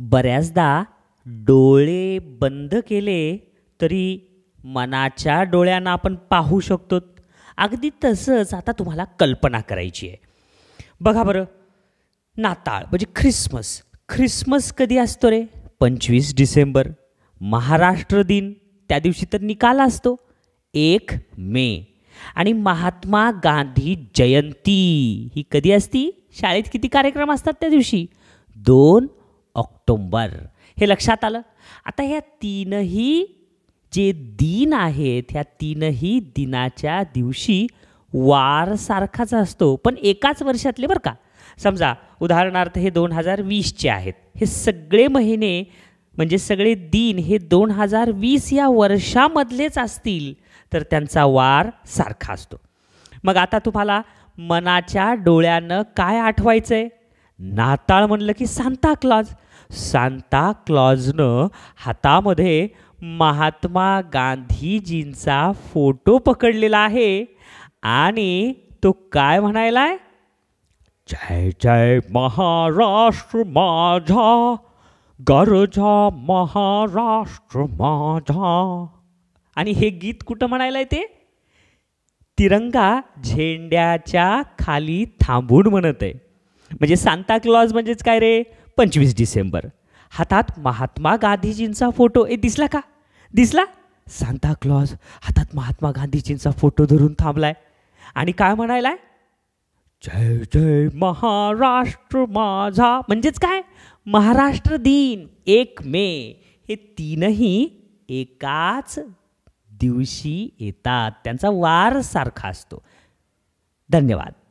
बऱ्याचदा डोळे बंद केले तरी मनाच्या डोळ्यांना आपण पाहू शकतो अगदी तसंच आता तुम्हाला कल्पना करायची आहे बघा बरं नाताळ म्हणजे ख्रिसमस ख्रिसमस कधी असतो रे पंचवीस डिसेंबर महाराष्ट्र दिन त्या दिवशी तर निकाल असतो एक मे आणि महात्मा गांधी जयंती ही कधी असती शाळेत किती कार्यक्रम असतात त्या दिवशी दोन ऑक्टोंबर हे लक्षात आलं आता ह्या तीनही जे दिन आहेत ह्या तीनही दिनाच्या दिवशी वार सारखाच असतो पण एकाच वर्षातले बरं का समजा उदाहरणार्थ हे दोन हजार वीसचे आहेत हे सगळे महिने म्हणजे सगळे दिन हे दोन हजार वीस या वर्षामधलेच असतील तर त्यांचा वार सारखा असतो मग आता तुम्हाला मनाच्या डोळ्यानं काय आठवायचं आहे नाताळ म्हणलं की सांता क्लॉज सांता क्लॉजनं हातामध्ये महात्मा गांधीजींचा फोटो पकडलेला आहे आणि तो काय म्हणायला जय जय महाराष्ट्र माझा गरजा महाराष्ट्र माझा आणि हे गीत कुठं म्हणायला आहे ते तिरंगा झेंड्याच्या खाली थांबून म्हणत आहे म्हणजे सांता क्लॉज म्हणजेच काय रे पंचवीस डिसेंबर हातात महात्मा गांधीजींचा फोटो ए दिसला का दिसला सांता क्लॉज हातात महात्मा गांधीजींचा फोटो धरून थांबलाय आणि काय म्हणायलाय जय जय महाराष्ट्र माझा म्हणजेच काय महाराष्ट्र दिन एक मे हे तीनही एकाच दिवशी येतात त्यांचा वार सारखा असतो धन्यवाद